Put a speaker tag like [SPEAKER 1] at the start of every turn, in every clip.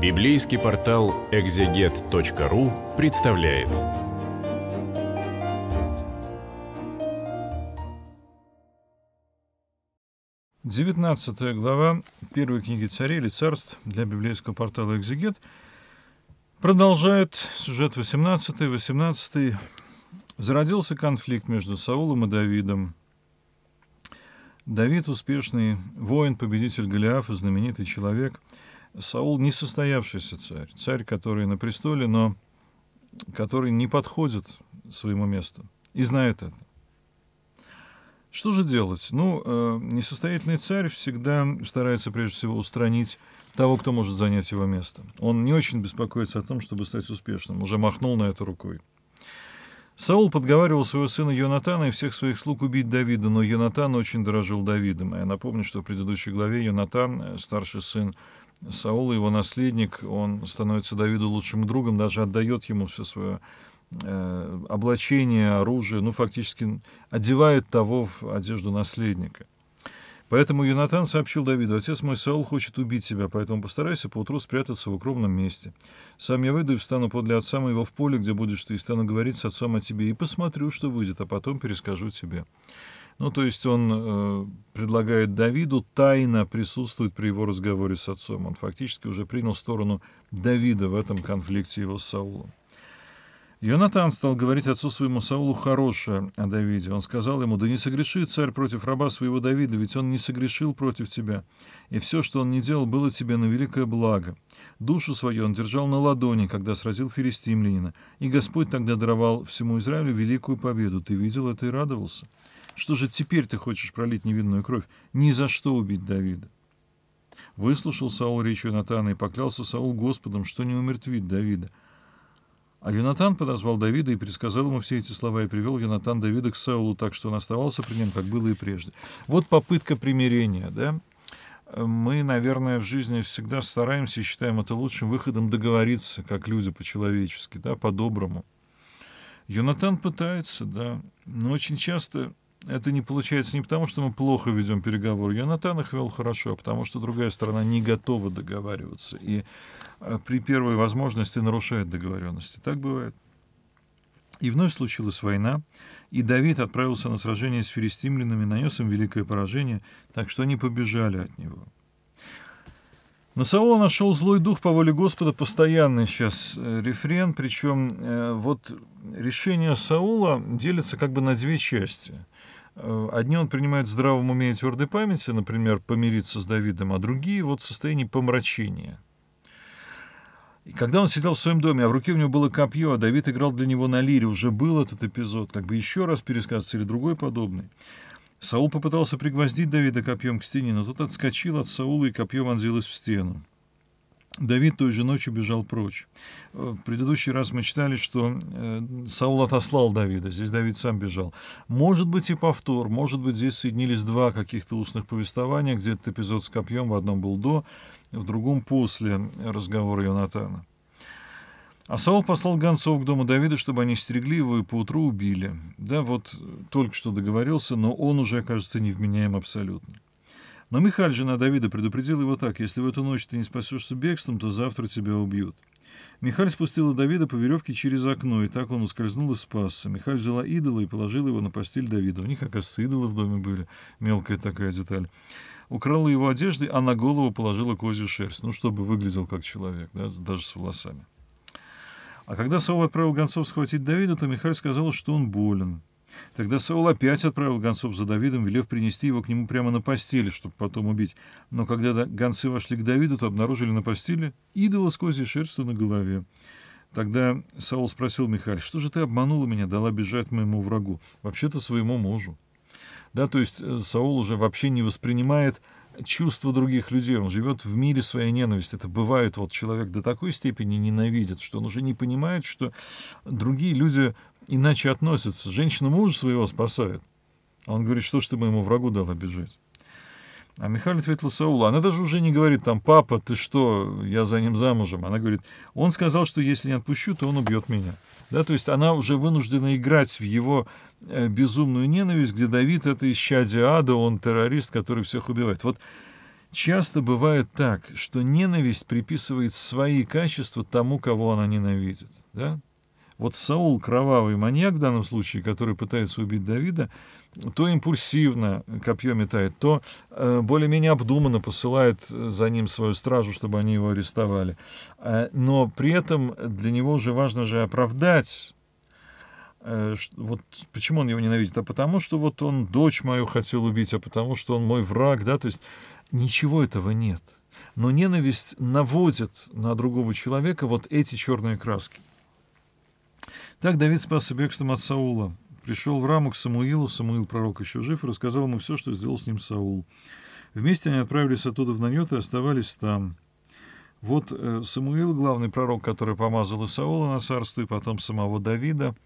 [SPEAKER 1] Библейский портал экзегет.ру представляет. Девятнадцатая глава первой книги царей или царств для библейского портала «Экзегет» продолжает сюжет 18 й 18 й Зародился конфликт между Саулом и Давидом. Давид – успешный воин, победитель Голиафа, знаменитый человек – Саул не состоявшийся царь, царь, который на престоле, но который не подходит своему месту и знает это. Что же делать? Ну, э, несостоятельный царь всегда старается прежде всего устранить того, кто может занять его место. Он не очень беспокоится о том, чтобы стать успешным, уже махнул на это рукой. Саул подговаривал своего сына Йонатана и всех своих слуг убить Давида, но Йонатан очень дорожил Давидом. А я напомню, что в предыдущей главе Йонатан, э, старший сын Саул, его наследник, он становится Давиду лучшим другом, даже отдает ему все свое э, облачение, оружие, ну, фактически одевает того в одежду наследника. Поэтому Юнатан сообщил Давиду, «Отец мой Саул хочет убить тебя, поэтому постарайся поутру спрятаться в укромном месте. Сам я выйду и встану подле отца моего в поле, где будешь ты, и стану говорить с отцом о тебе, и посмотрю, что выйдет, а потом перескажу тебе». Ну, то есть он э, предлагает Давиду тайно присутствовать при его разговоре с отцом. Он фактически уже принял сторону Давида в этом конфликте его с Саулом. Йонатан стал говорить отцу своему Саулу хорошее о Давиде. Он сказал ему, «Да не согреши царь против раба своего Давида, ведь он не согрешил против тебя, и все, что он не делал, было тебе на великое благо. Душу свою он держал на ладони, когда сразил филистимлянина, и Господь тогда даровал всему Израилю великую победу. Ты видел это и радовался». Что же теперь ты хочешь пролить невинную кровь? Ни за что убить Давида. Выслушал Саул речь Юнатана и поклялся Саул Господом, что не умертвит Давида. А Юнатан подозвал Давида и пересказал ему все эти слова, и привел Юнатан Давида к Саулу, так что он оставался при нем, как было и прежде. Вот попытка примирения, да? Мы, наверное, в жизни всегда стараемся и считаем это лучшим выходом договориться, как люди по-человечески, да, по-доброму. Юнатан пытается, да, но очень часто это не получается не потому, что мы плохо ведем переговоры. Йонатан их вел хорошо, а потому что другая сторона не готова договариваться. И э, при первой возможности нарушает договоренности. Так бывает. И вновь случилась война, и Давид отправился на сражение с филистимлянами, нанес им великое поражение, так что они побежали от него. На Саула нашел злой дух по воле Господа, постоянный сейчас э, рефрен, причем э, вот решение Саула делится как бы на две части – Э, одни он принимает в здравом уме и твердой памяти, например, помириться с Давидом, а другие вот состояние состоянии помрачения. И когда он сидел в своем доме, а в руке у него было копье, а Давид играл для него на лире, уже был этот эпизод, как бы еще раз пересказывается или другой подобный. Саул попытался пригвоздить Давида копьем к стене, но тот отскочил от Саула и копье вонзилось в стену. Давид той же ночью бежал прочь. Э, в предыдущий раз мы читали, что э, Саул отослал Давида, здесь Давид сам бежал. Может быть и повтор, может быть здесь соединились два каких-то устных повествования, где то эпизод с копьем в одном был до, в другом после разговора Йонатана. А Саул послал гонцов к дому Давида, чтобы они стерегли его и поутру убили. Да, вот только что договорился, но он уже окажется невменяем абсолютно. Но Михаль, жена Давида, предупредила его так, если в эту ночь ты не спасешься бегством, то завтра тебя убьют. Михаль спустила Давида по веревке через окно, и так он ускользнул и спасся. Михаль взяла идола и положила его на постель Давида. У них, оказывается, идолы в доме были. Мелкая такая деталь. Украла его одежды, а на голову положила козью шерсть. Ну, чтобы выглядел как человек, да, даже с волосами. А когда Саул отправил гонцов схватить Давида, то Михаль сказала, что он болен. Тогда Саул опять отправил гонцов за Давидом, велев принести его к нему прямо на постели, чтобы потом убить. Но когда гонцы вошли к Давиду, то обнаружили на постели идола с козьей шерстью на голове. Тогда Саул спросил Михаль, что же ты обманула меня, дала бежать моему врагу? Вообще-то своему мужу. Да, то есть э, Саул уже вообще не воспринимает чувства других людей, он живет в мире своей ненависти. Это бывает, вот человек до такой степени ненавидит, что он уже не понимает, что другие люди иначе относятся. Женщина мужа своего спасает. А он говорит, что ж ты моему врагу дал обижать? А Михаил ответил Саулу, она даже уже не говорит там, папа, ты что, я за ним замужем. Она говорит, он сказал, что если не отпущу, то он убьет меня. Да, то есть она уже вынуждена играть в его э, безумную ненависть, где Давид — это исчадие ада, он террорист, который всех убивает. Вот часто бывает так, что ненависть приписывает свои качества тому, кого она ненавидит. Да? Вот Саул, кровавый маньяк в данном случае, который пытается убить Давида, то импульсивно копье метает, то э, более-менее обдуманно посылает э, за ним свою стражу, чтобы они его арестовали. Э, но при этом для него уже важно же оправдать вот почему он его ненавидит? А потому что вот он дочь мою хотел убить, а потому что он мой враг, да, то есть ничего этого нет. Но ненависть наводит на другого человека вот эти черные краски. Так Давид спас бегством от Саула. Пришел в раму к Самуилу, Самуил, пророк, еще жив, и рассказал ему все, что сделал с ним Саул. Вместе они отправились оттуда в Нанет и оставались там. Вот э, Самуил, главный пророк, который помазал и Саула на царство, и потом самого Давида,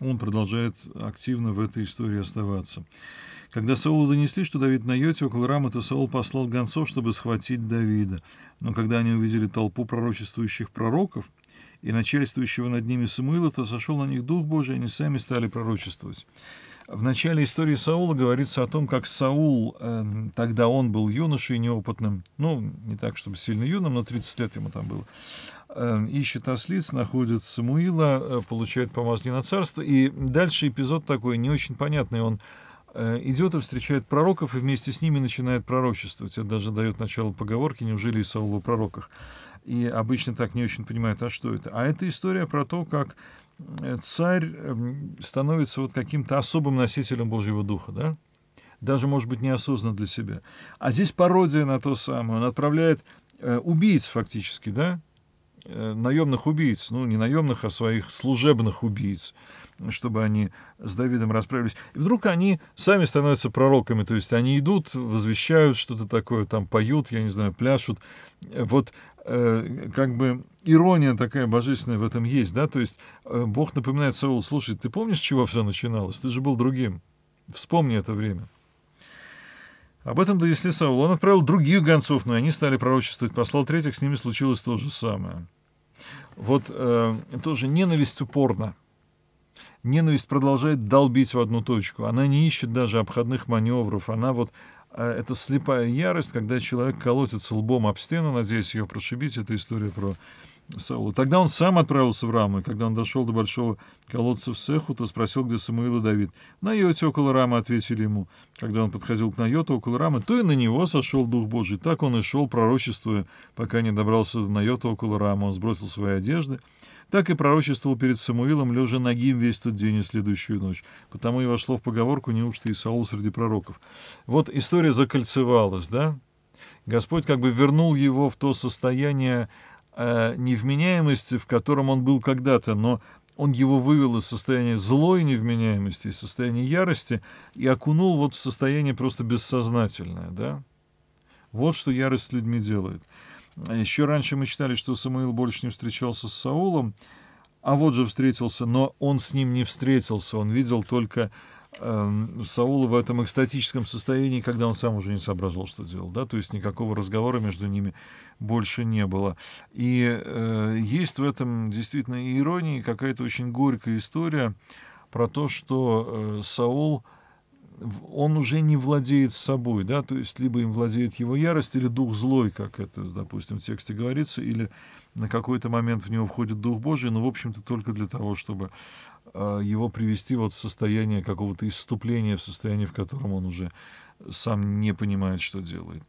[SPEAKER 1] он продолжает активно в этой истории оставаться. Когда Саула донесли, что Давид на йоте около рамы, то Саул послал гонцов, чтобы схватить Давида. Но когда они увидели толпу пророчествующих пророков, и начальствующего над ними Самуила, то сошел на них Дух Божий, и они сами стали пророчествовать. В начале истории Саула говорится о том, как Саул, эм, тогда он был юношей неопытным, ну, не так, чтобы сильно юным, но 30 лет ему там было, эм, ищет ослиц, находит Самуила, э, получает помазание на царство, и дальше эпизод такой не очень понятный, он э, идет и встречает пророков, и вместе с ними начинает пророчествовать. Это даже дает начало поговорки, «Неужели и Саул о пророках?» и обычно так не очень понимают, а что это. А это история про то, как э, царь эм, становится вот каким-то особым носителем Божьего Духа, да? даже, может быть, неосознанно для себя. А здесь пародия на то самое. Он отправляет э, убийц фактически, да, э, наемных убийц, ну, не наемных, а своих служебных убийц, чтобы они с Давидом расправились. И вдруг они сами становятся пророками, то есть они идут, возвещают что-то такое, там поют, я не знаю, пляшут. Вот Э, как бы ирония такая божественная в этом есть, да, то есть э, Бог напоминает Саулу, слушай, ты помнишь, с чего все начиналось? Ты же был другим, вспомни это время. Об этом донесли Саул. Он отправил других гонцов, но они стали пророчествовать. Послал третьих, с ними случилось то же самое. Вот э, тоже ненависть упорна. Ненависть продолжает долбить в одну точку. Она не ищет даже обходных маневров. Она вот а это слепая ярость, когда человек колотится лбом об стену, надеясь ее прошибить. Это история про Саула. Тогда он сам отправился в раму, и когда он дошел до большого колодца в Сеху, то спросил, где Самуил и Давид. На йоте около рамы ответили ему. Когда он подходил к Найоту около рамы, то и на него сошел Дух Божий. Так он и шел, пророчествуя, пока не добрался до Найота около рамы. Он сбросил свои одежды. Так и пророчествовал перед Самуилом, лежа ногим весь тот день и следующую ночь. Потому и вошло в поговорку «Неужто и Саул среди пророков». Вот история закольцевалась, да? Господь как бы вернул его в то состояние, Э, невменяемости, в котором он был когда-то, но он его вывел из состояния злой невменяемости, из состояния ярости и окунул вот в состояние просто бессознательное, да? Вот что ярость с людьми делает. Еще раньше мы читали, что Самуил больше не встречался с Саулом, а вот же встретился, но он с ним не встретился, он видел только Эм, Саула в этом экстатическом состоянии, когда он сам уже не соображал, что делал, да, то есть никакого разговора между ними больше не было. И э, есть в этом действительно ирония, какая-то очень горькая история про то, что э, Саул э, он уже не владеет собой, да, то есть либо им владеет его ярость или дух злой, как это, допустим, в тексте говорится, или на какой-то момент в него входит дух Божий, но, в общем-то, только для того, чтобы а, его привести вот в состояние какого-то исступления, в состояние, в котором он уже сам не понимает, что делает.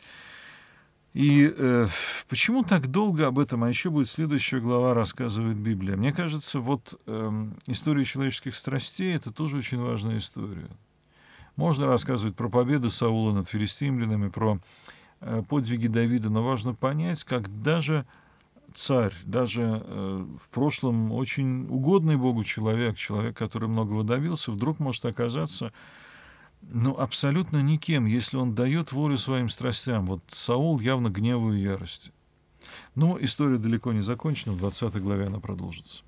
[SPEAKER 1] И э, почему так долго об этом, а еще будет следующая глава, рассказывает Библия. Мне кажется, вот э, история человеческих страстей — это тоже очень важная история. Можно рассказывать про победы Саула над филистимлянами, про э, подвиги Давида, но важно понять, как даже царь, даже э, в прошлом очень угодный Богу человек, человек, который многого добился, вдруг может оказаться ну, абсолютно никем, если он дает волю своим страстям. Вот Саул явно гневу и ярости. Но ну, история далеко не закончена, в 20 главе она продолжится.